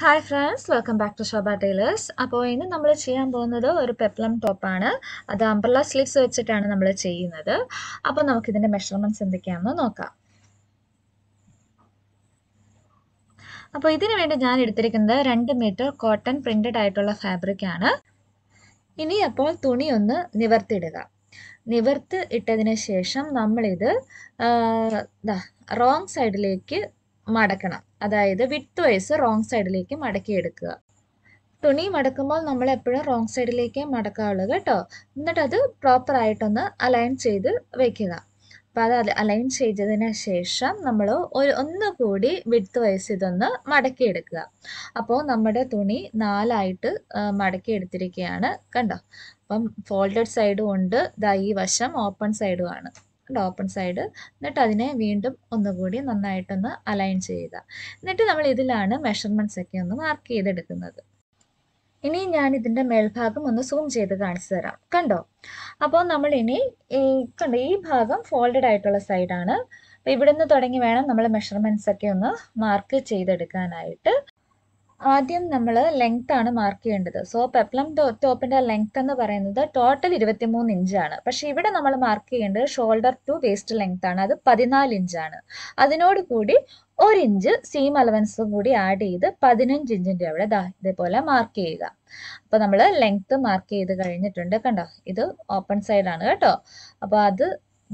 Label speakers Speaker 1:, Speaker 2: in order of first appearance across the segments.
Speaker 1: hi friends welcome back to Shoba tailors അപ്പോൾ ഇന്ന് നമ്മൾ ചെയ്യാൻ പോകുന്നത് ഒരു പെപ്ലം ടോപ്പാണ് അത് അംബ്രല സ്ലീവ്സ് വെച്ചിട്ടാണ് നമ്മൾ ചെയ്യുന്നത് അപ്പോൾ നമുക്കിതിൻ്റെ മെഷർമെൻറ്റ്സ് എന്തൊക്കെയാണെന്ന് നോക്കാം അപ്പോൾ ഇതിനു വേണ്ടി ഞാൻ എടുത്തിരിക്കുന്നത് രണ്ട് മീറ്റർ കോട്ടൺ പ്രിൻറ്റഡ് ആയിട്ടുള്ള ഫാബ്രിക് ആണ് ഇനി അപ്പോൾ തുണി ഒന്ന് നിവർത്തിയിടുക നിവർത്ത് ഇട്ടതിന് ശേഷം നമ്മളിത് റോങ് സൈഡിലേക്ക് മടക്കണം അതായത് വിട്ട് വൈസ് റോങ് സൈഡിലേക്ക് എടുക്കുക തുണി മടക്കുമ്പോൾ നമ്മൾ എപ്പോഴും റോങ് സൈഡിലേക്ക് മടക്കാവുള്ളൂ കേട്ടോ എന്നിട്ട് അത് പ്രോപ്പറായിട്ടൊന്ന് അലൈൻ ചെയ്ത് വെക്കുക അപ്പം അത് അലൈൻ ചെയ്തതിന് ശേഷം നമ്മൾ ഒരു ഒന്നുകൂടി വിട്ട് വയസ്സ് ഇതൊന്ന് മടക്കിയെടുക്കുക അപ്പോൾ നമ്മുടെ തുണി നാലായിട്ട് മടക്കിയെടുത്തിരിക്കുകയാണ് കണ്ടോ അപ്പം ഫോൾഡഡ് സൈഡും ഉണ്ട് ദാ ഈ വശം ഓപ്പൺ സൈഡുമാണ് ആണ് ഉണ്ട് ഓപ്പൺ സൈഡ് എന്നിട്ട് അതിനെ വീണ്ടും ഒന്നുകൂടി നന്നായിട്ടൊന്ന് അലൈൻ ചെയ്യുക എന്നിട്ട് നമ്മൾ ഇതിലാണ് മെഷർമെൻറ്റ്സ് ഒക്കെ ഒന്ന് മാർക്ക് ചെയ്തെടുക്കുന്നത് ഇനി ഞാൻ ഇതിൻ്റെ മേൽഭാഗം ഒന്ന് സൂം ചെയ്ത് കാണിച്ചു തരാം കണ്ടോ അപ്പോൾ നമ്മൾ ഇനി ഈ കണ്ടോ ഈ ഭാഗം ഫോൾഡഡ് ആയിട്ടുള്ള സൈഡാണ് അപ്പോൾ ഇവിടെ നിന്ന് തുടങ്ങി വേണം നമ്മൾ മെഷർമെൻറ്റ്സ് ഒക്കെ ഒന്ന് മാർക്ക് ചെയ്തെടുക്കാനായിട്ട് ആദ്യം നമ്മൾ ലെങ്ത് ആണ് മാർക്ക് ചെയ്യേണ്ടത് സോ പെപ്ലം ടോപ്പിന്റെ ലെങ്ത് എന്ന് പറയുന്നത് ടോട്ടൽ ഇരുപത്തിമൂന്ന് ആണ് പക്ഷെ ഇവിടെ നമ്മൾ മാർക്ക് ചെയ്യേണ്ടത് ഷോൾഡർ ടു വേസ്റ്റ് ലെങ്ത് ആണ് അത് പതിനാല് ഇഞ്ചാണ് അതിനോട് കൂടി ഒരു ഇഞ്ച് സീം അലവൻസ് കൂടി ആഡ് ചെയ്ത് പതിനഞ്ച് ഇഞ്ചിന്റെ അവിടെ ഇതേപോലെ മാർക്ക് ചെയ്യുക അപ്പൊ നമ്മൾ ലെങ്ത് മാർക്ക് ചെയ്ത് കഴിഞ്ഞിട്ടുണ്ട് കണ്ടോ ഇത് ഓപ്പൺ സൈഡ് ആണ് കേട്ടോ അപ്പൊ അത്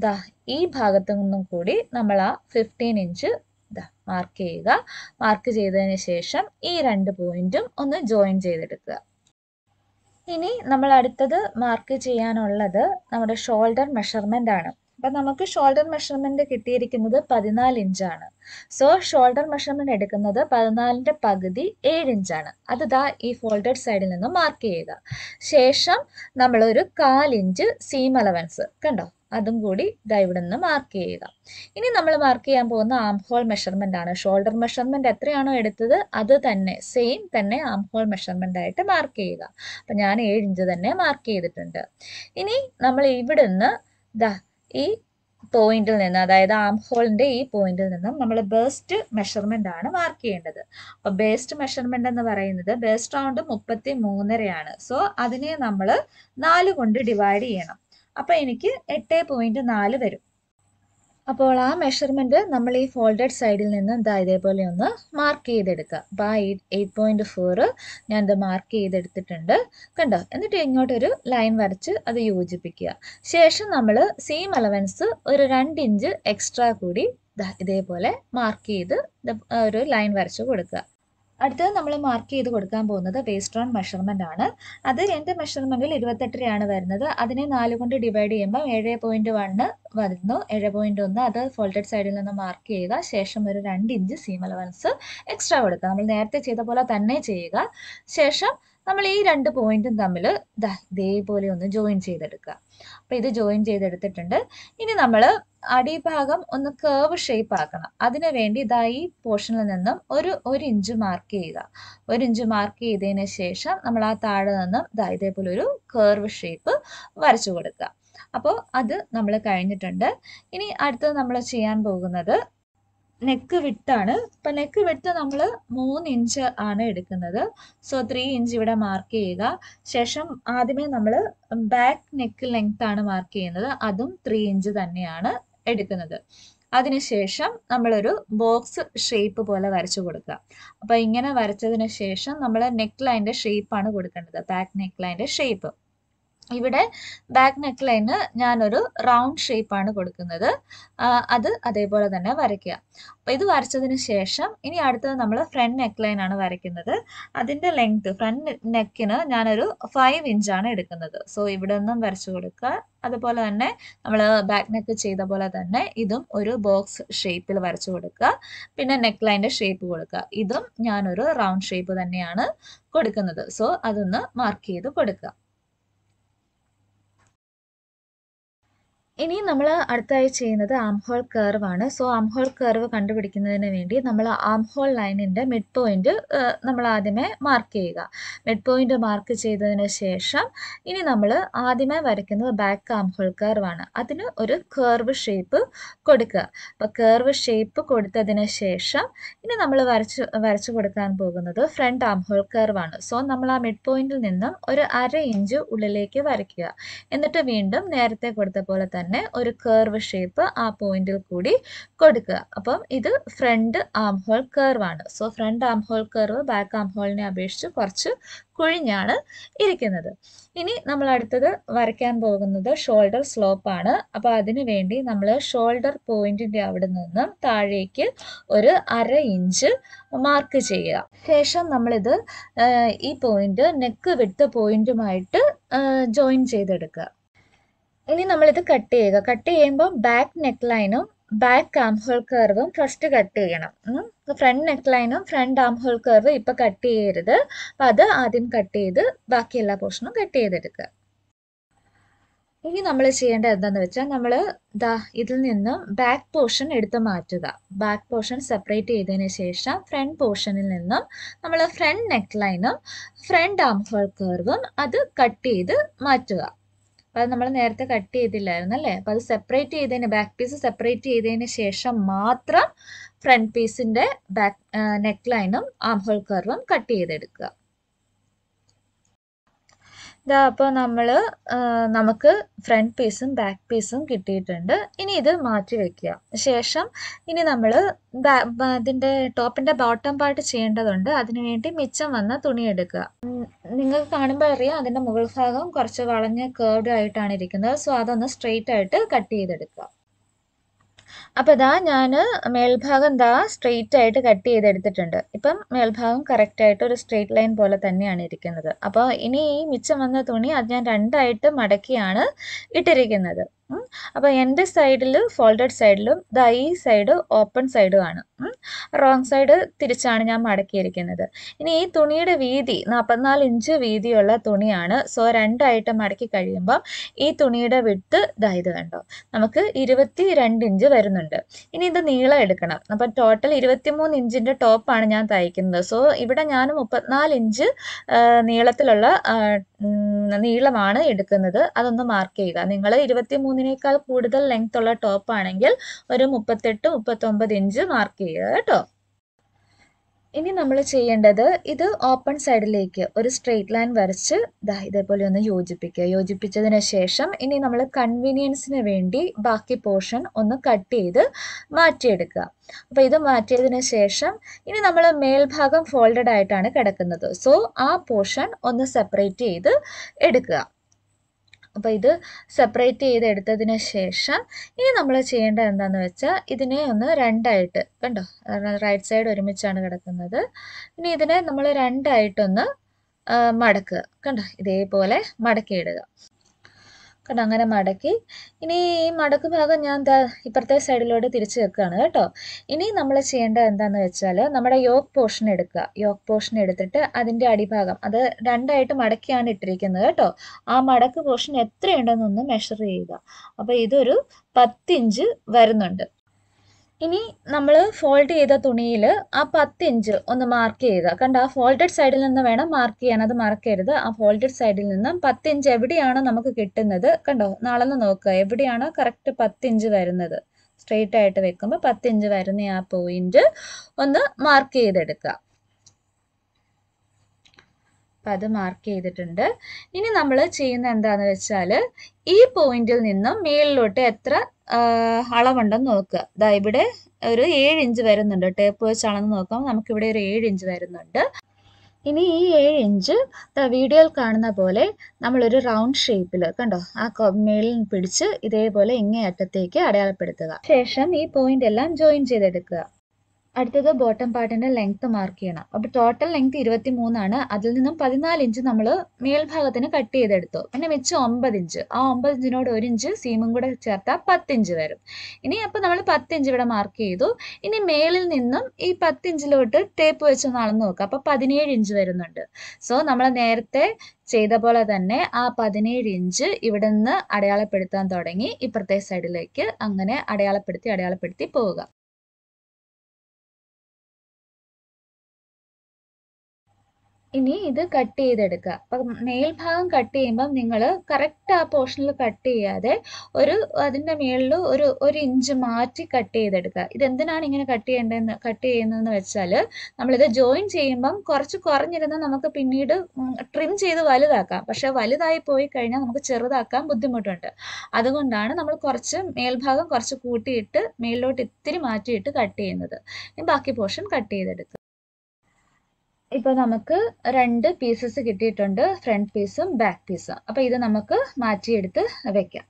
Speaker 1: ദാ ഈ ഭാഗത്തു നിന്നും കൂടി നമ്മൾ ആ ഫിഫ്റ്റീൻ ഇഞ്ച് മാർക്ക് ചെയ്യുക മാർക്ക് ചെയ്തതിന് ശേഷം ഈ രണ്ട് പോയിന്റും ഒന്ന് ജോയിൻ ചെയ്തെടുക്കുക ഇനി നമ്മൾ അടുത്തത് മാർക്ക് ചെയ്യാനുള്ളത് നമ്മുടെ ഷോൾഡർ മെഷർമെന്റ് ആണ് അപ്പം നമുക്ക് ഷോൾഡർ മെഷർമെന്റ് കിട്ടിയിരിക്കുന്നത് പതിനാല് ഇഞ്ചാണ് സോ ഷോൾഡർ മെഷർമെന്റ് എടുക്കുന്നത് പതിനാലിൻ്റെ പകുതി ഏഴ് ഇഞ്ചാണ് അത് ദാ ഈ ഫോൾഡഡ് സൈഡിൽ നിന്ന് മാർക്ക് ചെയ്യുക ശേഷം നമ്മളൊരു കാലിഞ്ച് സീം അലവൻസ് കണ്ടോ അതും കൂടി ഇതാ ഇവിടെ നിന്ന് മാർക്ക് ചെയ്യുക ഇനി നമ്മൾ മാർക്ക് ചെയ്യാൻ പോകുന്ന ആം ഹോൾ മെഷർമെന്റ് ആണ് ഷോൾഡർ മെഷർമെന്റ് എത്രയാണോ എടുത്തത് അത് തന്നെ സെയിം തന്നെ ആം ഹോൾ മെഷർമെന്റ് ആയിട്ട് മാർക്ക് ചെയ്യുക അപ്പൊ ഞാൻ ഏഴ് ഇഞ്ച് തന്നെ മാർക്ക് ചെയ്തിട്ടുണ്ട് ഇനി നമ്മൾ ഇവിടെ നിന്ന് ദാ ഈ പോയിന്റിൽ നിന്ന് അതായത് ആം ഹോളിന്റെ ഈ പോയിന്റിൽ നിന്നും നമ്മൾ ബേസ്റ്റ് മെഷർമെന്റ് ആണ് മാർക്ക് ചെയ്യേണ്ടത് അപ്പൊ ബേസ്റ്റ് മെഷർമെന്റ് എന്ന് പറയുന്നത് ബേസ്റ്റ് റൗണ്ട് മുപ്പത്തി മൂന്നരയാണ് സോ അതിനെ നമ്മൾ നാല് കൊണ്ട് ഡിവൈഡ് ചെയ്യണം അപ്പോൾ എനിക്ക് എട്ട് പോയിൻറ്റ് നാല് വരും അപ്പോൾ ആ മെഷർമെൻറ്റ് നമ്മൾ ഈ ഫോൾഡഡ് സൈഡിൽ നിന്ന് എന്താ ഇതേപോലെ ഒന്ന് മാർക്ക് ചെയ്തെടുക്കുക അപ്പോൾ ആ എയ്റ്റ് എയ്റ്റ് പോയിൻറ്റ് ഫോർ ഇത് മാർക്ക് ചെയ്തെടുത്തിട്ടുണ്ട് കണ്ടോ എന്നിട്ട് ഇങ്ങോട്ടൊരു ലൈൻ വരച്ച് അത് യോജിപ്പിക്കുക ശേഷം നമ്മൾ സെയിം അലവൻസ് ഒരു രണ്ട് ഇഞ്ച് എക്സ്ട്രാ കൂടി ഇതേപോലെ മാർക്ക് ചെയ്ത് ഒരു ലൈൻ വരച്ച് കൊടുക്കുക അടുത്തത് നമ്മൾ മാർക്ക് ചെയ്ത് കൊടുക്കാൻ പോകുന്നത് വേസ്റ്റ് ഓൺ മെഷർമെൻ്റ് ആണ് അത് എൻ്റെ മെഷർമെൻറ്റിൽ ഇരുപത്തെട്ടരയാണ് വരുന്നത് അതിനെ നാല് കൊണ്ട് ഡിവൈഡ് ചെയ്യുമ്പോൾ ഏഴ് പോയിൻറ്റ് വണ്ണ് വരുന്നു ഏഴ് പോയിൻറ്റ് ഒന്ന് അത് ഫോൾട്ടഡ് സൈഡിൽ നിന്ന് മാർക്ക് ചെയ്യുക ശേഷം ഒരു രണ്ട് ഇഞ്ച് സീമലവൻസ് അലവൻസ് എക്സ്ട്രാ കൊടുക്കുക നമ്മൾ നേരത്തെ ചെയ്ത പോലെ തന്നെ ചെയ്യുക ശേഷം നമ്മൾ ഈ രണ്ട് പോയിന്റും തമ്മിൽ ഇതേപോലെ ഒന്ന് ജോയിൻ ചെയ്തെടുക്കുക അപ്പൊ ഇത് ജോയിൻ ചെയ്തെടുത്തിട്ടുണ്ട് ഇനി നമ്മൾ അടിഭാഗം ഒന്ന് കേർവ് ഷേപ്പ് ആക്കണം അതിനു വേണ്ടി ഇതാ ഈ പോർഷനിൽ നിന്നും ഒരു ഒരു ഇഞ്ച് മാർക്ക് ചെയ്യുക ഒരു ഇഞ്ച് മാർക്ക് ചെയ്തതിന് ശേഷം നമ്മൾ ആ താഴെ നിന്നും ഇതാ ഇതേപോലെ ഒരു കേർവ് ഷേപ്പ് വരച്ചു കൊടുക്കുക അപ്പോൾ അത് നമ്മൾ കഴിഞ്ഞിട്ടുണ്ട് ഇനി അടുത്തത് നമ്മൾ ചെയ്യാൻ പോകുന്നത് നെക്ക് വിട്ടാണ് ഇപ്പൊ നെക്ക് വിട്ട് നമ്മൾ മൂന്ന് ഇഞ്ച് ആണ് എടുക്കുന്നത് സോ ത്രീ ഇഞ്ച് ഇവിടെ മാർക്ക് ചെയ്യുക ശേഷം ആദ്യമേ നമ്മൾ ബാക്ക് നെക്ക് ലെങ്ത് ആണ് മാർക്ക് ചെയ്യുന്നത് അതും ത്രീ ഇഞ്ച് തന്നെയാണ് എടുക്കുന്നത് അതിനുശേഷം നമ്മളൊരു ബോക്സ് ഷേപ്പ് പോലെ വരച്ചു കൊടുക്കുക അപ്പൊ ഇങ്ങനെ വരച്ചതിന് ശേഷം നമ്മൾ നെക്ക് ലൈൻ്റെ ആണ് കൊടുക്കേണ്ടത് ബാക്ക് നെക്ക് ലൈൻ്റെ ഷേപ്പ് ഇവിടെ ബാക്ക് നെക്ക് ലൈന് ഞാനൊരു റൗണ്ട് ഷേപ്പാണ് കൊടുക്കുന്നത് അത് അതേപോലെ തന്നെ വരയ്ക്കുക അപ്പോൾ ഇത് വരച്ചതിന് ശേഷം ഇനി അടുത്തത് നമ്മൾ ഫ്രണ്ട് നെക്ക് ആണ് വരയ്ക്കുന്നത് അതിൻ്റെ ലെങ്ത് ഫ്രണ്ട് നെക്കിന് ഞാനൊരു ഫൈവ് ഇഞ്ചാണ് എടുക്കുന്നത് സോ ഇവിടെ നിന്നും വരച്ചു കൊടുക്കുക അതുപോലെ തന്നെ നമ്മൾ ബാക്ക് നെക്ക് ചെയ്ത പോലെ തന്നെ ഇതും ഒരു ബോക്സ് ഷേപ്പിൽ വരച്ചു കൊടുക്കുക പിന്നെ നെക്ക് ലൈൻ്റെ ഷേപ്പ് കൊടുക്കുക ഇതും ഞാനൊരു റൗണ്ട് ഷേപ്പ് തന്നെയാണ് കൊടുക്കുന്നത് സോ അതൊന്ന് മാർക്ക് ചെയ്ത് കൊടുക്കുക ഇനി നമ്മൾ അടുത്തായി ചെയ്യുന്നത് ആംഹോൾ കർവ് ആണ് സോ ആംഹോൾ കർവ് കണ്ടുപിടിക്കുന്നതിന് വേണ്ടി നമ്മൾ ആംഹോൾ ലൈനിൻ്റെ മിഡ് പോയിന്റ് നമ്മൾ ആദ്യമേ മാർക്ക് ചെയ്യുക മിഡ് പോയിന്റ് മാർക്ക് ചെയ്തതിന് ശേഷം ഇനി നമ്മൾ ആദ്യമേ വരയ്ക്കുന്നത് ബാക്ക് ആംഹോൾ കർവ് ആണ് അതിന് ഒരു കർവ് ഷേപ്പ് കൊടുക്കുക അപ്പോൾ കർവ് ഷേപ്പ് കൊടുത്തതിന് ശേഷം ഇനി നമ്മൾ വരച്ച് വരച്ചു കൊടുക്കാൻ പോകുന്നത് ഫ്രണ്ട് ആംഹോൾ കർവ് ആണ് സോ നമ്മൾ ആ മിഡ് പോയിന്റിൽ നിന്നും ഒരു അര ഇഞ്ച് ഉള്ളിലേക്ക് വരയ്ക്കുക എന്നിട്ട് വീണ്ടും നേരത്തെ കൊടുത്ത പോലെ തന്നെ തന്നെ ഒരു കേർവ് ഷേപ്പ് ആ പോയിന്റിൽ കൂടി കൊടുക്കുക അപ്പം ഇത് ഫ്രണ്ട് ആം ഹോൾ കേർവ് ആണ് സോ ഫ്രണ്ട് ആം ഹോൾ കേർവ് ബാക്ക് ആം ഹോളിനെ അപേക്ഷിച്ച് കുറച്ച് കുഴിഞ്ഞാണ് ഇരിക്കുന്നത് ഇനി നമ്മൾ അടുത്തത് വരയ്ക്കാൻ പോകുന്നത് ഷോൾഡർ സ്ലോപ്പ് ആണ് അപ്പോൾ അതിനു വേണ്ടി നമ്മൾ ഷോൾഡർ പോയിന്റിന്റെ അവിടെ നിന്നും താഴേക്ക് ഒരു അര ഇഞ്ച് മാർക്ക് ചെയ്യുക ശേഷം നമ്മളിത് ഈ പോയിന്റ് നെക്ക് വിട്ട പോയിന്റുമായിട്ട് ജോയിൻ ചെയ്തെടുക്കുക ഇനി നമ്മളിത് കട്ട് ചെയ്യുക കട്ട് ചെയ്യുമ്പോൾ ബാക്ക് നെക്ക് ലൈനും ബാക്ക് ആം ഹോൾ കർവും ഫസ്റ്റ് കട്ട് ചെയ്യണം ഫ്രണ്ട് നെക്ക് ലൈനും ഫ്രണ്ട് ആം ഹോൾ കർവും ഇപ്പം കട്ട് ചെയ്യരുത് അപ്പം അത് ആദ്യം കട്ട് ചെയ്ത് ബാക്കി എല്ലാ പോർഷനും കട്ട് ചെയ്തെടുക്കുക ഇനി നമ്മൾ ചെയ്യേണ്ടത് എന്താന്ന് വെച്ചാൽ നമ്മൾ ദാ ഇതിൽ നിന്നും ബാക്ക് പോർഷൻ എടുത്ത് മാറ്റുക ബാക്ക് പോർഷൻ സെപ്പറേറ്റ് ചെയ്തതിന് ശേഷം ഫ്രണ്ട് പോർഷനിൽ നിന്നും നമ്മൾ ഫ്രണ്ട് നെക്ക് ലൈനും ഫ്രണ്ട് ആം ഹോൾ കർവും അത് കട്ട് ചെയ്ത് മാറ്റുക അപ്പോൾ അത് നമ്മൾ നേരത്തെ കട്ട് ചെയ്തില്ലായിരുന്നു അല്ലേ അപ്പോൾ അത് സെപ്പറേറ്റ് ചെയ്തതിന് ബാക്ക് പീസ് സെപ്പറേറ്റ് ചെയ്തതിന് ശേഷം മാത്രം ഫ്രണ്ട് പീസിൻ്റെ ബാക്ക് നെക്ക് ലൈനും ആം ഹോൾ കർവും കട്ട് ചെയ്തെടുക്കുക ഇതാ അപ്പോൾ നമ്മൾ നമുക്ക് ഫ്രണ്ട് പീസും ബാക്ക് പീസും കിട്ടിയിട്ടുണ്ട് ഇനി ഇത് മാറ്റി വെക്കുക ശേഷം ഇനി നമ്മൾ അതിൻ്റെ ടോപ്പിൻ്റെ ബോട്ടം പാർട്ട് ചെയ്യേണ്ടതുണ്ട് അതിനുവേണ്ടി മിച്ചം വന്ന തുണി എടുക്കുക നിങ്ങൾക്ക് കാണുമ്പോൾ അറിയാം അതിൻ്റെ മുകൾ ഭാഗം കുറച്ച് വളഞ്ഞ് കേർഡ് ആയിട്ടാണ് ഇരിക്കുന്നത് സോ അതൊന്ന് സ്ട്രെയിറ്റ് ആയിട്ട് കട്ട് ചെയ്തെടുക്കുക അപ്പോൾ ഇതാ ഞാൻ മേൽഭാഗം ഇതാ സ്ട്രെയിറ്റ് ആയിട്ട് കട്ട് ചെയ്തെടുത്തിട്ടുണ്ട് ഇപ്പം മേൽഭാഗം കറക്റ്റായിട്ട് ഒരു സ്ട്രെയിറ്റ് ലൈൻ പോലെ തന്നെയാണ് ഇരിക്കുന്നത് അപ്പോൾ ഇനി ഈ മിച്ചം വന്ന തുണി അത് ഞാൻ രണ്ടായിട്ട് മടക്കിയാണ് ഇട്ടിരിക്കുന്നത് അപ്പോൾ എൻ്റെ സൈഡിൽ ഫോൾഡഡ് സൈഡിലും ദാ ഈ സൈഡ് ഓപ്പൺ സൈഡുമാണ് റോങ് സൈഡ് തിരിച്ചാണ് ഞാൻ മടക്കിയിരിക്കുന്നത് ഇനി ഈ തുണിയുടെ വീതി നാൽപ്പത്തിനാല് ഇഞ്ച് വീതിയുള്ള തുണിയാണ് സോ രണ്ടായിട്ട് മടക്കി കഴിയുമ്പോൾ ഈ തുണിയുടെ വിട്ട് ദാ ഇത് കണ്ടോ നമുക്ക് ഇരുപത്തി രണ്ട് ഇഞ്ച് വരുന്നുണ്ട് തയ്ക്കുന്നുണ്ട് ഇനി ഇത് നീളം എടുക്കണം അപ്പം ടോട്ടൽ ഇരുപത്തിമൂന്ന് ഇഞ്ചിൻ്റെ ടോപ്പാണ് ഞാൻ തയ്ക്കുന്നത് സോ ഇവിടെ ഞാൻ മുപ്പത്തിനാല് ഇഞ്ച് നീളത്തിലുള്ള നീളമാണ് എടുക്കുന്നത് അതൊന്ന് മാർക്ക് ചെയ്യുക നിങ്ങൾ ഇരുപത്തിമൂന്നിനേക്കാൾ കൂടുതൽ ലെങ്ത് ഉള്ള ടോപ്പാണെങ്കിൽ ഒരു മുപ്പത്തെട്ട് മുപ്പത്തൊമ്പത് ഇഞ്ച് മാർക്ക് ചെയ്യുക കേട്ടോ ഇനി നമ്മൾ ചെയ്യേണ്ടത് ഇത് ഓപ്പൺ സൈഡിലേക്ക് ഒരു സ്ട്രെയിറ്റ് ലൈൻ വരച്ച് ഇതേപോലെ ഒന്ന് യോജിപ്പിക്കുക യോജിപ്പിച്ചതിന് ശേഷം ഇനി നമ്മൾ കൺവീനിയൻസിന് വേണ്ടി ബാക്കി പോർഷൻ ഒന്ന് കട്ട് ചെയ്ത് മാറ്റിയെടുക്കുക അപ്പോൾ ഇത് മാറ്റിയതിന് ശേഷം ഇനി നമ്മൾ മേൽഭാഗം ഫോൾഡഡ് ആയിട്ടാണ് കിടക്കുന്നത് സോ ആ പോർഷൻ ഒന്ന് സെപ്പറേറ്റ് ചെയ്ത് എടുക്കുക അപ്പോൾ ഇത് സെപ്പറേറ്റ് ചെയ്ത് എടുത്തതിന് ശേഷം ഇനി നമ്മൾ ചെയ്യേണ്ടത് എന്താണെന്ന് വെച്ചാൽ ഇതിനെ ഒന്ന് രണ്ടായിട്ട് കണ്ടോ റൈറ്റ് സൈഡ് ഒരുമിച്ചാണ് കിടക്കുന്നത് ഇനി ഇതിനെ നമ്മൾ രണ്ടായിട്ടൊന്ന് മടക്കുക കണ്ടോ ഇതേപോലെ മടക്കിയിടുക കേട്ടോ അങ്ങനെ മടക്കി ഇനി ഈ മടക്ക് ഭാഗം ഞാൻ ഇപ്പുറത്തെ സൈഡിലോട്ട് തിരിച്ച് വെക്കുകയാണ് കേട്ടോ ഇനി നമ്മൾ ചെയ്യേണ്ടത് എന്താണെന്ന് വെച്ചാൽ നമ്മുടെ യോക്ക് പോർഷൻ എടുക്കുക യോക്ക് പോർഷൻ എടുത്തിട്ട് അതിൻ്റെ അടിഭാഗം അത് രണ്ടായിട്ട് മടക്കിയാണ് ഇട്ടിരിക്കുന്നത് കേട്ടോ ആ മടക്ക് പോർഷൻ എത്രയുണ്ടെന്നൊന്ന് മെഷർ ചെയ്യുക അപ്പോൾ ഇതൊരു പത്തിഞ്ച് വരുന്നുണ്ട് ഇനി നമ്മൾ ഫോൾഡ് ചെയ്ത തുണിയിൽ ആ പത്ത് ഇഞ്ച് ഒന്ന് മാർക്ക് ചെയ്യുക കണ്ട ആ ഫോൾഡഡ് സൈഡിൽ നിന്ന് വേണം മാർക്ക് ചെയ്യാൻ അത് മറക്കരുത് ആ ഫോൾഡഡ് സൈഡിൽ നിന്നും പത്ത് ഇഞ്ച് എവിടെയാണ് നമുക്ക് കിട്ടുന്നത് കണ്ടോ നാളെന്ന് നോക്കുക എവിടെയാണ് കറക്റ്റ് പത്ത് ഇഞ്ച് വരുന്നത് സ്ട്രെയിറ്റ് ആയിട്ട് വെക്കുമ്പോൾ പത്ത് ഇഞ്ച് വരുന്ന ആ പോയിന്റ് ഒന്ന് മാർക്ക് ചെയ്തെടുക്കുക അപ്പം അത് മാർക്ക് ചെയ്തിട്ടുണ്ട് ഇനി നമ്മൾ ചെയ്യുന്ന എന്താണെന്ന് വെച്ചാൽ ഈ പോയിന്റിൽ നിന്നും മേളിലോട്ട് എത്ര അളവുണ്ടെന്ന് നോക്കുക അതായത് ഇവിടെ ഒരു ഏഴ് ഇഞ്ച് വരുന്നുണ്ട് ടേപ്പ് വെച്ച് അളന്ന് നോക്കാം നമുക്കിവിടെ ഒരു ഏഴ് ഇഞ്ച് വരുന്നുണ്ട് ഇനി ഈ ഏഴ് ഇഞ്ച് വീഡിയോയിൽ കാണുന്ന പോലെ നമ്മളൊരു റൗണ്ട് ഷേപ്പിൽ കണ്ടോ ആ മേളിൽ പിടിച്ച് ഇതേപോലെ ഇങ്ങേ അറ്റത്തേക്ക് അടയാളപ്പെടുത്തുക ശേഷം ഈ പോയിന്റ് എല്ലാം ജോയിൻ ചെയ്തെടുക്കുക അടുത്തത് ബോട്ടം പാർട്ടിൻ്റെ ലെങ്ത്ത് മാർക്ക് ചെയ്യണം അപ്പോൾ ടോട്ടൽ ലെങ്ത് ഇരുപത്തി മൂന്നാണ് അതിൽ നിന്നും പതിനാല് ഇഞ്ച് നമ്മൾ മേൽഭാഗത്തിന് കട്ട് ചെയ്തെടുത്തു പിന്നെ മിച്ചം ഒമ്പത് ഇഞ്ച് ആ ഒമ്പത് ഇഞ്ചിനോട് ഒരു ഇഞ്ച് സീമും കൂടെ ചേർത്താൽ പത്തിഞ്ച് വരും ഇനി അപ്പോൾ നമ്മൾ പത്തിഞ്ച് ഇവിടെ മാർക്ക് ചെയ്തു ഇനി മേളിൽ നിന്നും ഈ പത്തിഞ്ചിലോട്ട് ടേപ്പ് വെച്ച് അളന്ന് നോക്കാം അപ്പോൾ പതിനേഴ് ഇഞ്ച് വരുന്നുണ്ട് സോ നമ്മൾ നേരത്തെ ചെയ്ത പോലെ തന്നെ ആ പതിനേഴ് ഇഞ്ച് ഇവിടെ നിന്ന് അടയാളപ്പെടുത്താൻ തുടങ്ങി ഇപ്പുറത്തെ സൈഡിലേക്ക് അങ്ങനെ അടയാളപ്പെടുത്തി അടയാളപ്പെടുത്തി പോവുക ഇനി ഇത് കട്ട് ചെയ്തെടുക്കുക അപ്പൊ മേൽഭാഗം കട്ട് ചെയ്യുമ്പം നിങ്ങൾ കറക്റ്റ് ആ പോർഷനിൽ കട്ട് ചെയ്യാതെ ഒരു അതിൻ്റെ മേളിൽ ഒരു ഒരു ഇഞ്ച് മാറ്റി കട്ട് ചെയ്തെടുക്കുക ഇതെന്തിനാണ് ഇങ്ങനെ കട്ട് ചെയ്യേണ്ടതെന്ന് കട്ട് ചെയ്യുന്നതെന്ന് വെച്ചാൽ നമ്മളിത് ജോയിൻ ചെയ്യുമ്പം കുറച്ച് കുറഞ്ഞിരുന്ന നമുക്ക് പിന്നീട് ട്രിം ചെയ്ത് വലുതാക്കാം പക്ഷെ വലുതായി പോയി കഴിഞ്ഞാൽ നമുക്ക് ചെറുതാക്കാൻ ബുദ്ധിമുട്ടുണ്ട് അതുകൊണ്ടാണ് നമ്മൾ കുറച്ച് മേൽഭാഗം കുറച്ച് കൂട്ടിയിട്ട് മേളിലോട്ട് ഇത്തിരി മാറ്റിയിട്ട് കട്ട് ചെയ്യുന്നത് ബാക്കി പോർഷൻ കട്ട് ചെയ്തെടുക്കുക ഇപ്പോൾ നമുക്ക് രണ്ട് പീസസ് കിട്ടിയിട്ടുണ്ട് ഫ്രണ്ട് പീസും ബാക്ക് പീസും അപ്പോൾ ഇത് നമുക്ക് മാറ്റിയെടുത്ത് വെക്കാം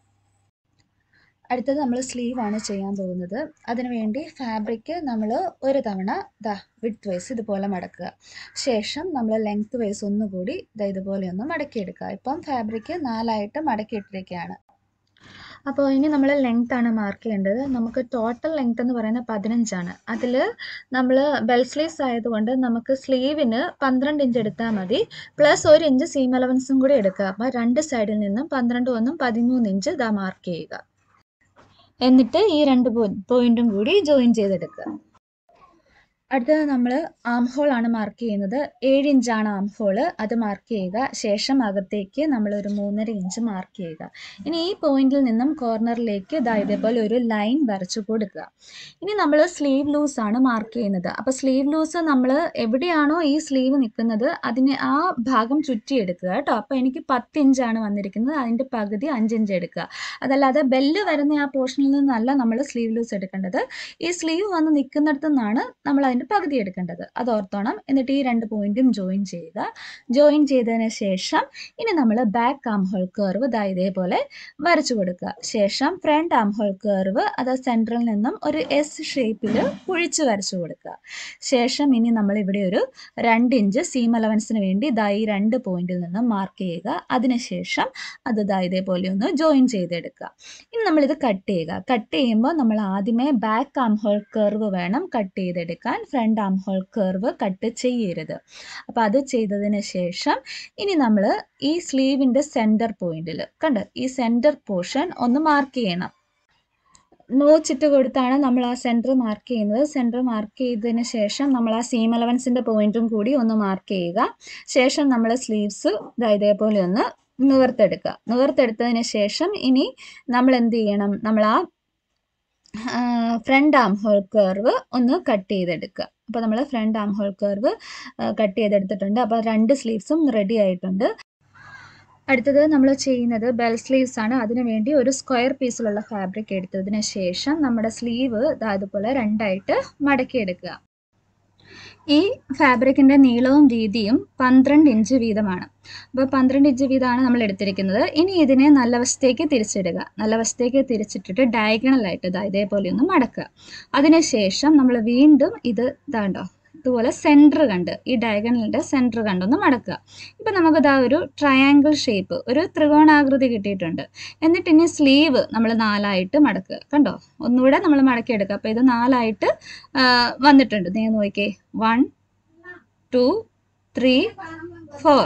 Speaker 1: അടുത്തത് നമ്മൾ സ്ലീവ് ആണ് ചെയ്യാൻ പോകുന്നത് അതിനുവേണ്ടി ഫാബ്രിക് നമ്മൾ ഒരു തവണ ദാ വിഡ്ത്ത് വൈസ് ഇതുപോലെ മടക്കുക ശേഷം നമ്മൾ ലെങ്ത് വൈസ് ഒന്നുകൂടി ഇതാ ഇതുപോലെ ഒന്ന് മടക്കിയെടുക്കുക ഇപ്പം ഫാബ്രിക് നാലായിട്ട് മടക്കിയിട്ടിരിക്കുകയാണ് അപ്പോൾ ഇനി നമ്മൾ ലെങ്ത് ആണ് മാർക്ക് ചെയ്യേണ്ടത് നമുക്ക് ടോട്ടൽ ലെങ്ത് എന്ന് പറയുന്നത് പതിനഞ്ചാണ് അതിൽ നമ്മൾ ബെൽ സ്ലീവ്സ് ആയതുകൊണ്ട് നമുക്ക് സ്ലീവിന് പന്ത്രണ്ട് ഇഞ്ച് എടുത്താൽ മതി പ്ലസ് ഒരു ഇഞ്ച് സീം അലവൻസും കൂടി എടുക്കുക അപ്പോൾ രണ്ട് സൈഡിൽ നിന്നും പന്ത്രണ്ട് ഒന്നും പതിമൂന്ന് ഇഞ്ച് ഇതാ മാർക്ക് ചെയ്യുക എന്നിട്ട് ഈ രണ്ട് പോയിന്റും കൂടി ജോയിൻ ചെയ്തെടുക്കുക അടുത്തത് നമ്മൾ ആം ഹോൾ ആണ് മാർക്ക് ചെയ്യുന്നത് ഏഴ് ഇഞ്ചാണ് ആം ഹോൾ അത് മാർക്ക് ചെയ്യുക ശേഷം അകത്തേക്ക് നമ്മൾ ഒരു മൂന്നര ഇഞ്ച് മാർക്ക് ചെയ്യുക ഇനി ഈ പോയിന്റിൽ നിന്നും കോർണറിലേക്ക് ഇതാ ഇതേപോലെ ഒരു ലൈൻ വരച്ചു കൊടുക്കുക ഇനി നമ്മൾ സ്ലീവ് ലൂസ് ആണ് മാർക്ക് ചെയ്യുന്നത് അപ്പോൾ സ്ലീവ് ലൂസ് നമ്മൾ എവിടെയാണോ ഈ സ്ലീവ് നിൽക്കുന്നത് അതിനെ ആ ഭാഗം ചുറ്റിയെടുക്കുക കേട്ടോ അപ്പോൾ എനിക്ക് പത്ത് ഇഞ്ചാണ് വന്നിരിക്കുന്നത് അതിൻ്റെ പകുതി അഞ്ചിഞ്ച് എടുക്കുക അതല്ലാതെ ബെല്ല് വരുന്ന ആ പോർഷനിൽ നിന്നല്ല നമ്മൾ സ്ലീവ് ലൂസ് എടുക്കേണ്ടത് ഈ സ്ലീവ് വന്ന് നിൽക്കുന്നിടത്തു നിന്നാണ് നമ്മൾ അതിൻ്റെ പോയിന്റ് പകുതി എടുക്കേണ്ടത് അത് ഓർത്തോണം എന്നിട്ട് ഈ രണ്ട് പോയിന്റും ജോയിൻ ചെയ്യുക ജോയിൻ ചെയ്തതിന് ശേഷം ഇനി നമ്മൾ ബാക്ക് ആം ഹോൾ കർവ് ഇതാ ഇതേപോലെ വരച്ചു കൊടുക്കുക ശേഷം ഫ്രണ്ട് ആം ഹോൾ കർവ് അത് സെൻട്രിൽ നിന്നും ഒരു എസ് ഷേപ്പിൽ കുഴിച്ച് വരച്ചു കൊടുക്കുക ശേഷം ഇനി നമ്മൾ ഇവിടെ ഒരു രണ്ട് ഇഞ്ച് സീം അലവൻസിന് വേണ്ടി ഇതാ ഈ രണ്ട് പോയിന്റിൽ നിന്നും മാർക്ക് ചെയ്യുക അതിനുശേഷം അത് ഇതാ ഇതേപോലെ ഒന്ന് ജോയിൻ ചെയ്തെടുക്കുക ഇനി നമ്മളിത് കട്ട് ചെയ്യുക കട്ട് ചെയ്യുമ്പോൾ നമ്മൾ ആദ്യമേ ബാക്ക് ആം ഹോൾ കർവ് വേണം കട്ട് ചെയ്തെടുക്കാൻ ഫ്രണ്ട് ആം ഹോൾ കർവ് കട്ട് ചെയ്യരുത് അപ്പോൾ അത് ചെയ്തതിന് ശേഷം ഇനി നമ്മൾ ഈ സ്ലീവിൻ്റെ സെൻറ്റർ പോയിന്റിൽ കണ്ട് ഈ സെൻറ്റർ പോർഷൻ ഒന്ന് മാർക്ക് ചെയ്യണം നോച്ചിട്ട് കൊടുത്താണ് നമ്മൾ ആ സെൻറ്റർ മാർക്ക് ചെയ്യുന്നത് സെൻറ്റർ മാർക്ക് ചെയ്തതിന് ശേഷം നമ്മൾ ആ സീം അലവൻസിൻ്റെ പോയിന്റും കൂടി ഒന്ന് മാർക്ക് ചെയ്യുക ശേഷം നമ്മൾ സ്ലീവ്സ് ഇതേപോലെ ഒന്ന് നിവർത്തെടുക്കുക നിവർത്തെടുത്തതിന് ശേഷം ഇനി നമ്മൾ എന്ത് ചെയ്യണം നമ്മൾ ആ ഫ്രണ്ട് ആം ഹോൾ കർവ് ഒന്ന് കട്ട് ചെയ്തെടുക്കുക അപ്പോൾ നമ്മൾ ഫ്രണ്ട് ആം ഹോൾ കർവ് കട്ട് ചെയ്തെടുത്തിട്ടുണ്ട് അപ്പോൾ രണ്ട് സ്ലീവ്സും റെഡി ആയിട്ടുണ്ട് അടുത്തത് നമ്മൾ ചെയ്യുന്നത് ബെൽ സ്ലീവ്സ് ആണ് അതിനുവേണ്ടി ഒരു സ്ക്വയർ പീസിലുള്ള ഫാബ്രിക് എടുത്തതിന് ശേഷം നമ്മുടെ സ്ലീവ് അതുപോലെ രണ്ടായിട്ട് മടക്കിയെടുക്കുക ഈ ഫാബ്രിക്കിൻ്റെ നീളവും വീതിയും പന്ത്രണ്ട് ഇഞ്ച് വീതമാണ് അപ്പോൾ പന്ത്രണ്ട് ഇഞ്ച് വീതമാണ് നമ്മൾ എടുത്തിരിക്കുന്നത് ഇനി ഇതിനെ നല്ല വശത്തേക്ക് തിരിച്ചിടുക നല്ല വശത്തേക്ക് തിരിച്ചിട്ടിട്ട് ഡയഗണലായിട്ട് ഇതാ ഇതേപോലെ ഒന്ന് മടക്കുക അതിനുശേഷം നമ്മൾ വീണ്ടും ഇത് ഇതാണ്ടോ ഇതുപോലെ സെൻറ്റർ കണ്ട് ഈ ഡയഗണലിൻ്റെ സെൻറ്റർ കണ്ടൊന്ന് മടക്കുക ഇപ്പം നമുക്കിതാ ഒരു ട്രയാങ്കിൾ ഷേപ്പ് ഒരു ത്രികോണാകൃതി കിട്ടിയിട്ടുണ്ട് എന്നിട്ട് ഇനി സ്ലീവ് നമ്മൾ നാലായിട്ട് മടക്കുക കണ്ടോ ഒന്നുകൂടെ നമ്മൾ മടക്കിയെടുക്കുക അപ്പോൾ ഇത് നാലായിട്ട് വന്നിട്ടുണ്ട് നീ നോക്കിയേ വൺ ടു ത്രീ ഫോർ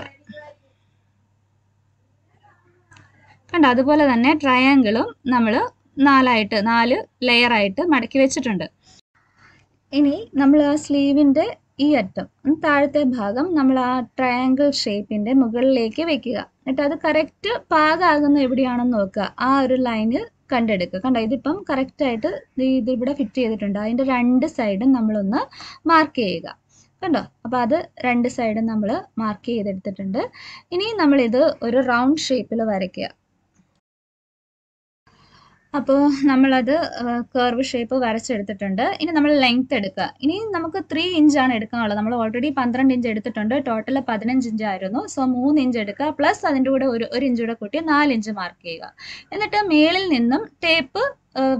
Speaker 1: കണ്ടോ അതുപോലെ തന്നെ ട്രയാങ്കിളും നമ്മൾ നാലായിട്ട് നാല് ലെയറായിട്ട് മടക്കി വെച്ചിട്ടുണ്ട് ഇനി നമ്മൾ ആ സ്ലീവിൻ്റെ ഈ അറ്റം താഴത്തെ ഭാഗം നമ്മൾ ആ ട്രയാങ്കിൾ ഷേപ്പിൻ്റെ മുകളിലേക്ക് വെക്കുക എന്നിട്ട് അത് കറക്റ്റ് പാകാകുന്ന എവിടെയാണെന്ന് നോക്കുക ആ ഒരു ലൈന് കണ്ടെടുക്കുക കണ്ടോ ഇതിപ്പം കറക്റ്റായിട്ട് ഇതിവിടെ ഫിറ്റ് ചെയ്തിട്ടുണ്ട് അതിൻ്റെ രണ്ട് സൈഡും നമ്മളൊന്ന് മാർക്ക് ചെയ്യുക കണ്ടോ അപ്പം അത് രണ്ട് സൈഡും നമ്മൾ മാർക്ക് ചെയ്തെടുത്തിട്ടുണ്ട് ഇനി നമ്മളിത് ഒരു റൗണ്ട് ഷേപ്പിൽ വരയ്ക്കുക അപ്പോൾ നമ്മളത് കർവ് ഷേപ്പ് വരച്ചെടുത്തിട്ടുണ്ട് ഇനി നമ്മൾ ലെങ്ത് എടുക്കുക ഇനി നമുക്ക് ത്രീ ഇഞ്ചാണ് എടുക്കാനുള്ളത് നമ്മൾ ഓൾറെഡി പന്ത്രണ്ട് ഇഞ്ച് എടുത്തിട്ടുണ്ട് ടോട്ടൽ പതിനഞ്ച് ആയിരുന്നു സോ മൂന്ന് ഇഞ്ച് എടുക്കുക പ്ലസ് അതിൻ്റെ കൂടെ ഒരു ഒരു ഇഞ്ചൂടെ കൂട്ടി നാല് ഇഞ്ച് മാർക്ക് ചെയ്യുക എന്നിട്ട് മേളിൽ നിന്നും ടേപ്പ്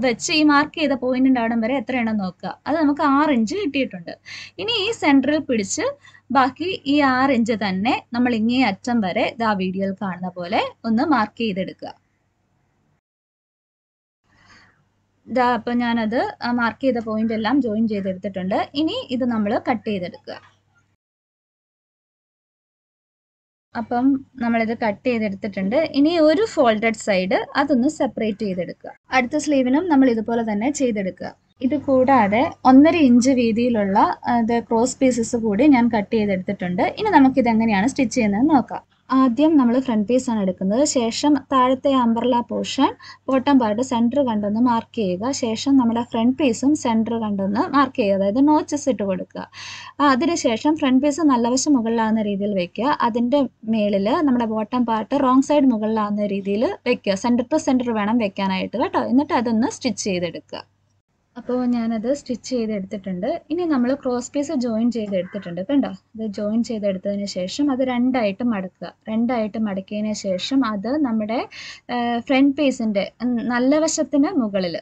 Speaker 1: വെച്ച് ഈ മാർക്ക് ചെയ്ത പോയിന്റിൻ്റെ അവിടം വരെ എത്രയാണ് നോക്കുക അത് നമുക്ക് ആറ് ഇഞ്ച് കിട്ടിയിട്ടുണ്ട് ഇനി ഈ സെൻറ്ററിൽ പിടിച്ച് ബാക്കി ഈ ആറ് ഇഞ്ച് തന്നെ നമ്മൾ ഇങ്ങേ അറ്റം വരെ ഇതാ വീഡിയോയിൽ കാണുന്ന പോലെ ഒന്ന് മാർക്ക് ചെയ്തെടുക്കുക ഇതാ അപ്പൊ ഞാനത് മാർക്ക് ചെയ്ത പോയിന്റ് എല്ലാം ജോയിൻ ചെയ്തെടുത്തിട്ടുണ്ട് ഇനി ഇത് നമ്മൾ കട്ട് ചെയ്തെടുക്കുക അപ്പം നമ്മളിത് കട്ട് ചെയ്തെടുത്തിട്ടുണ്ട് ഇനി ഒരു ഫോൾഡഡ് സൈഡ് അതൊന്ന് സെപ്പറേറ്റ് ചെയ്തെടുക്കുക അടുത്ത സ്ലീവിനും നമ്മൾ ഇതുപോലെ തന്നെ ചെയ്തെടുക്കുക ഇത് കൂടാതെ ഒന്നര ഇഞ്ച് വീതിയിലുള്ള ക്രോസ് പീസസ് കൂടി ഞാൻ കട്ട് ചെയ്തെടുത്തിട്ടുണ്ട് ഇനി നമുക്കിത് എങ്ങനെയാണ് സ്റ്റിച്ച് ചെയ്യുന്നത് നോക്കാം ആദ്യം നമ്മൾ ഫ്രണ്ട് പീസ് ആണ് എടുക്കുന്നത് ശേഷം താഴത്തെ umbrella portion bottom part centre കണ്ടൊന്ന് മാർക്ക് ചെയ്യുക ശേഷം നമ്മുടെ ഫ്രണ്ട് പീസും സെൻറ്റർ കണ്ടൊന്ന് മാർക്ക് ചെയ്യുക അതായത് നോച്ചസ് ഇട്ട് കൊടുക്കുക അതിനുശേഷം ഫ്രണ്ട് പീസ് നല്ല വശം മുകളിലാവുന്ന രീതിയിൽ വെക്കുക അതിൻ്റെ മേളിൽ നമ്മുടെ ബോട്ടം പാർട്ട് റോങ് സൈഡ് മുകളിലാവുന്ന രീതിയിൽ വെക്കുക സെൻറ്റർ ടു സെൻറ്റർ വേണം വെക്കാനായിട്ട് കേട്ടോ എന്നിട്ട് അതൊന്ന് സ്റ്റിച്ച് ചെയ്തെടുക്കുക അപ്പോൾ ഞാനത് സ്റ്റിച്ച് ചെയ്തെടുത്തിട്ടുണ്ട് ഇനി നമ്മൾ ക്രോസ് പീസ് ജോയിൻ ചെയ്തെടുത്തിട്ടുണ്ട് കണ്ടോ അത് ജോയിൻ ചെയ്തെടുത്തതിന് ശേഷം അത് രണ്ടായിട്ട് മടക്കുക രണ്ടായിട്ട് മടക്കിയതിന് ശേഷം അത് നമ്മുടെ ഫ്രണ്ട് പീസിൻ്റെ നല്ല വശത്തിന് മുകളിൽ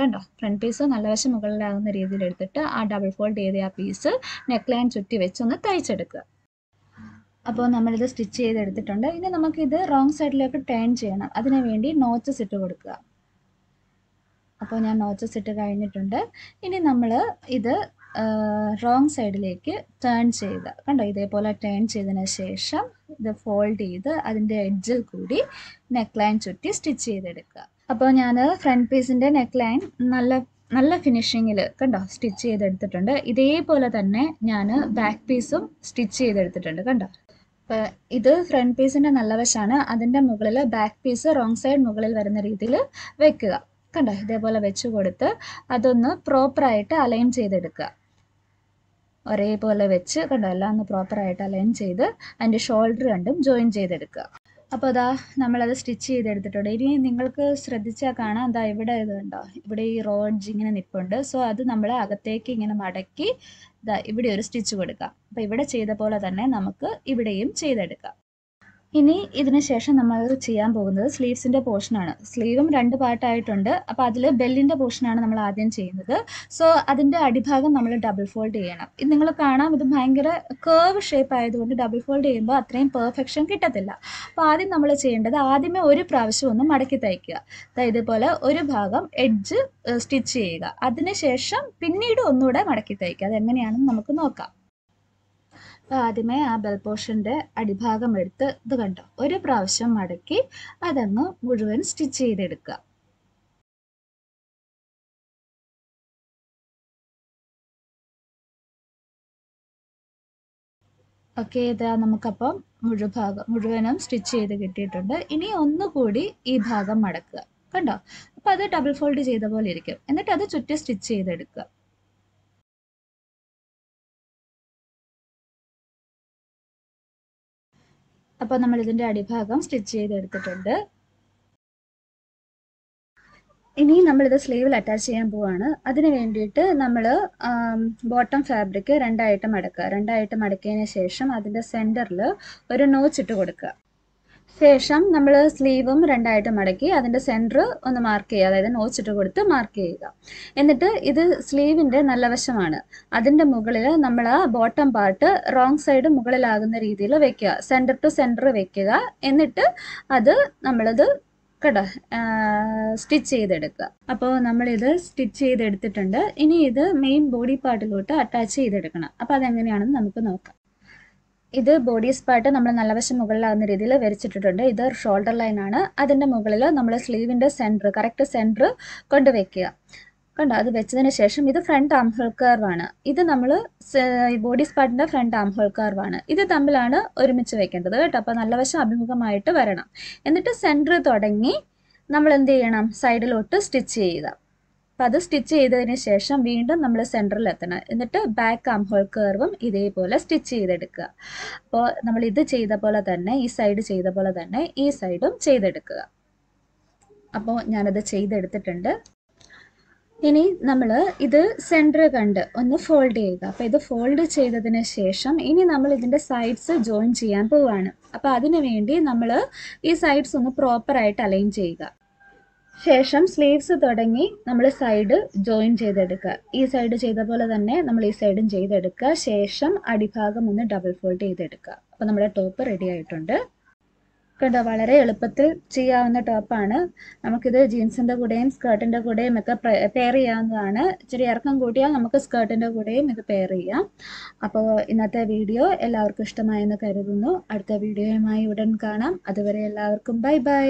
Speaker 1: കണ്ടോ ഫ്രണ്ട് പീസ് നല്ല വശം മുകളിലാകുന്ന രീതിയിൽ എടുത്തിട്ട് ആ ഡബിൾ ഫോൾഡ് ചെയ്ത ആ പീസ് നെക്ക് ലൈൻ ചുറ്റി വെച്ച് ഒന്ന് തയ്ച്ചെടുക്കുക അപ്പോൾ നമ്മളിത് സ്റ്റിച്ച് ചെയ്തെടുത്തിട്ടുണ്ട് ഇനി നമുക്കിത് റോങ് സൈഡിലേക്ക് ടേൺ ചെയ്യണം അതിനു വേണ്ടി നോച്ചസ് ഇട്ട് കൊടുക്കുക അപ്പോൾ ഞാൻ നോച്ചസ് ഇട്ട് കഴിഞ്ഞിട്ടുണ്ട് ഇനി നമ്മൾ ഇത് റോങ് സൈഡിലേക്ക് ടേൺ ചെയ്ത് കണ്ടോ ഇതേപോലെ ടേൺ ചെയ്തതിന് ശേഷം ഇത് ഫോൾഡ് ചെയ്ത് അതിൻ്റെ എഡ്ജിൽ കൂടി നെക്ക് ലൈൻ ചുറ്റി സ്റ്റിച്ച് ചെയ്തെടുക്കുക അപ്പോൾ ഞാൻ ഫ്രണ്ട് പീസിൻ്റെ നെക്ക് ലൈൻ നല്ല നല്ല ഫിനിഷിങ്ങിൽ കണ്ടോ സ്റ്റിച്ച് ചെയ്തെടുത്തിട്ടുണ്ട് ഇതേപോലെ തന്നെ ഞാൻ ബാക്ക് പീസും സ്റ്റിച്ച് ചെയ്തെടുത്തിട്ടുണ്ട് കണ്ടോ അപ്പോൾ ഇത് ഫ്രണ്ട് പീസിൻ്റെ നല്ല വശമാണ് അതിൻ്റെ മുകളിൽ ബാക്ക് പീസ് റോങ് സൈഡ് മുകളിൽ വരുന്ന രീതിയിൽ വെക്കുക കണ്ടോ ഇതേപോലെ വെച്ച് കൊടുത്ത് അതൊന്ന് പ്രോപ്പറായിട്ട് അലൈൻ ചെയ്തെടുക്കുക ഒരേപോലെ വെച്ച് കണ്ടോ എല്ലാം ഒന്ന് പ്രോപ്പറായിട്ട് അലൈൻ ചെയ്ത് അതിൻ്റെ ഷോൾഡർ രണ്ടും ജോയിൻ ചെയ്തെടുക്കുക അപ്പോൾ അതാ നമ്മളത് സ്റ്റിച്ച് ചെയ്തെടുത്തിട്ടുണ്ട് ഇനി നിങ്ങൾക്ക് ശ്രദ്ധിച്ചാൽ കാണാം എന്താ ഇവിടെ ഇതുണ്ടോ ഇവിടെ ഈ റോഡ്ജ് ഇങ്ങനെ നിപ്പുണ്ട് സോ അത് നമ്മൾ അകത്തേക്ക് ഇങ്ങനെ മടക്കി ഇതാ ഇവിടെ ഒരു സ്റ്റിച്ച് കൊടുക്കാം അപ്പം ഇവിടെ ചെയ്ത പോലെ തന്നെ നമുക്ക് ഇവിടെയും ചെയ്തെടുക്കാം ഇനി ഇതിന് ശേഷം നമ്മൾ ചെയ്യാൻ പോകുന്നത് സ്ലീവ്സിൻ്റെ പോർഷനാണ് സ്ലീവും രണ്ട് പാർട്ടായിട്ടുണ്ട് അപ്പോൾ അതിൽ ബെല്ലിൻ്റെ പോർഷനാണ് നമ്മൾ ആദ്യം ചെയ്യുന്നത് സോ അതിൻ്റെ അടിഭാഗം നമ്മൾ ഡബിൾ ഫോൾഡ് ചെയ്യണം ഇത് നിങ്ങൾ കാണാം ഇത് ഭയങ്കര കേർവ് ഷേപ്പ് ആയതുകൊണ്ട് ഡബിൾ ഫോൾഡ് ചെയ്യുമ്പോൾ അത്രയും പെർഫെക്ഷൻ കിട്ടത്തില്ല അപ്പോൾ ആദ്യം നമ്മൾ ചെയ്യേണ്ടത് ആദ്യമേ ഒരു പ്രാവശ്യം ഒന്ന് മടക്കി തയ്ക്കുക അതായത് ഇതുപോലെ ഒരു ഭാഗം എഡ്ജ് സ്റ്റിച്ച് ചെയ്യുക അതിനുശേഷം പിന്നീട് ഒന്നുകൂടെ മടക്കി തയ്ക്കുക അതെങ്ങനെയാണെന്ന് നമുക്ക് നോക്കാം അപ്പം ആദ്യമേ ആ ബെൽ പോർഷൻ്റെ അടിഭാഗം എടുത്ത് ഇത് കണ്ടോ ഒരു പ്രാവശ്യം മടക്കി അതങ്ങ് മുഴുവൻ സ്റ്റിച്ച് ചെയ്തെടുക്കുക ഓക്കെ ഇതാ നമുക്കപ്പം മുഴുവൻ ഭാഗം മുഴുവനും സ്റ്റിച്ച് ചെയ്ത് കിട്ടിയിട്ടുണ്ട് ഇനി ഒന്നുകൂടി ഈ ഭാഗം മടക്കുക കണ്ടോ അപ്പം അത് ഡബിൾ ഫോൾഡ് ചെയ്ത പോലെ ഇരിക്കും എന്നിട്ട് അത് ചുറ്റി സ്റ്റിച്ച് ചെയ്തെടുക്കുക അപ്പോൾ നമ്മൾ ഇതിന്റെ അടിഭാഗം സ്റ്റിച്ച് ചെയ്തെടുത്തിട്ടുണ്ട് ഇനി നമ്മൾ ഇത് സ്ലീവിൽ അറ്റാച്ച് ചെയ്യാൻ പോവാണ് അതിന് വേണ്ടിയിട്ട് നമ്മൾ ബോട്ടം ഫാബ്രിക് രണ്ടായിട്ട് മടക്കുക രണ്ടായിട്ട് മടക്കിയതിന് ശേഷം അതിൻ്റെ സെൻറ്ററിൽ ഒരു നോച്ച് കൊടുക്കുക ശേഷം നമ്മൾ സ്ലീവും രണ്ടായിട്ട് മടക്കി അതിൻ്റെ സെൻറ്റർ ഒന്ന് മാർക്ക് ചെയ്യുക അതായത് നോച്ചിട്ട് കൊടുത്ത് മാർക്ക് ചെയ്യുക എന്നിട്ട് ഇത് സ്ലീവിൻ്റെ നല്ല വശമാണ് അതിൻ്റെ മുകളിൽ നമ്മൾ ബോട്ടം പാർട്ട് റോങ് സൈഡ് മുകളിലാകുന്ന രീതിയിൽ വെക്കുക സെൻറ്റർ ടു സെൻറ്റർ വെക്കുക എന്നിട്ട് അത് നമ്മളത് കട സ്റ്റിച്ച് ചെയ്തെടുക്കുക അപ്പോൾ നമ്മളിത് സ്റ്റിച്ച് ചെയ്തെടുത്തിട്ടുണ്ട് ഇനി ഇത് മെയിൻ ബോഡി പാർട്ടിലോട്ട് അറ്റാച്ച് ചെയ്തെടുക്കണം അപ്പോൾ അതെങ്ങനെയാണെന്ന് നമുക്ക് നോക്കാം ഇത് ബോഡി സ്പാർട്ട് നമ്മൾ നല്ല വശം മുകളിലാകുന്ന രീതിയിൽ വരച്ചിട്ടിട്ടുണ്ട് ഇത് ഷോൾഡർ ലൈനാണ് അതിൻ്റെ മുകളിൽ നമ്മൾ സ്ലീവിൻ്റെ സെൻറ്റർ കറക്റ്റ് സെൻറ്റർ കൊണ്ടുവയ്ക്കുക കണ്ടോ അത് വെച്ചതിന് ശേഷം ഇത് ഫ്രണ്ട് ആം ഹോൾ കർവാണ് ഇത് നമ്മൾ ബോഡി സ്പാർട്ടിൻ്റെ ഫ്രണ്ട് ആം ഹോൾ കർവാണ് ഇത് തമ്മിലാണ് ഒരുമിച്ച് വെക്കേണ്ടത് കേട്ടോ അപ്പോൾ നല്ല വശം അഭിമുഖമായിട്ട് വരണം എന്നിട്ട് സെൻറ്റർ തുടങ്ങി നമ്മൾ എന്ത് ചെയ്യണം സൈഡിലോട്ട് സ്റ്റിച്ച് ചെയ്യുക അപ്പോൾ അത് സ്റ്റിച്ച് ചെയ്തതിന് ശേഷം വീണ്ടും നമ്മൾ സെൻറ്ററിൽ എത്തണം എന്നിട്ട് ബാക്ക് ആം ഹോൾ കർവും ഇതേപോലെ സ്റ്റിച്ച് ചെയ്തെടുക്കുക അപ്പോൾ നമ്മൾ ഇത് ചെയ്ത പോലെ തന്നെ ഈ സൈഡ് ചെയ്ത പോലെ തന്നെ ഈ സൈഡും ചെയ്തെടുക്കുക അപ്പോൾ ഞാനത് ചെയ്തെടുത്തിട്ടുണ്ട് ഇനി നമ്മൾ ഇത് സെൻറ്റർ കണ്ട് ഒന്ന് ഫോൾഡ് ചെയ്യുക അപ്പോൾ ഇത് ഫോൾഡ് ചെയ്തതിന് ശേഷം ഇനി നമ്മൾ ഇതിൻ്റെ സൈഡ്സ് ജോയിൻ ചെയ്യാൻ പോവുകയാണ് അപ്പോൾ അതിനു വേണ്ടി നമ്മൾ ഈ സൈഡ്സ് ഒന്ന് പ്രോപ്പറായിട്ട് അലൈൻ ചെയ്യുക ശേഷം സ്ലീവ്സ് തുടങ്ങി നമ്മൾ സൈഡ് ജോയിൻ ചെയ്തെടുക്കുക ഈ സൈഡ് ചെയ്ത പോലെ തന്നെ നമ്മൾ ഈ സൈഡും ചെയ്തെടുക്കുക ശേഷം അടിഭാഗം ഒന്ന് ഡബിൾ ഫോൾഡ് ചെയ്തെടുക്കുക അപ്പോൾ നമ്മുടെ ടോപ്പ് റെഡി ആയിട്ടുണ്ട് കണ്ടോ വളരെ എളുപ്പത്തിൽ ചെയ്യാവുന്ന ടോപ്പാണ് നമുക്കിത് ജീൻസിൻ്റെ കൂടെയും സ്കേർട്ടിൻ്റെ കൂടെയും ഒക്കെ പെയർ ചെയ്യാവുന്നതാണ് ഇച്ചിരി ഇറക്കം കൂട്ടിയാൽ നമുക്ക് സ്കേർട്ടിൻ്റെ കൂടെയും ഇത് പെയർ ചെയ്യാം അപ്പോൾ ഇന്നത്തെ വീഡിയോ എല്ലാവർക്കും ഇഷ്ടമായെന്ന് കരുതുന്നു അടുത്ത വീഡിയോയുമായി ഉടൻ കാണാം അതുവരെ എല്ലാവർക്കും ബൈ ബൈ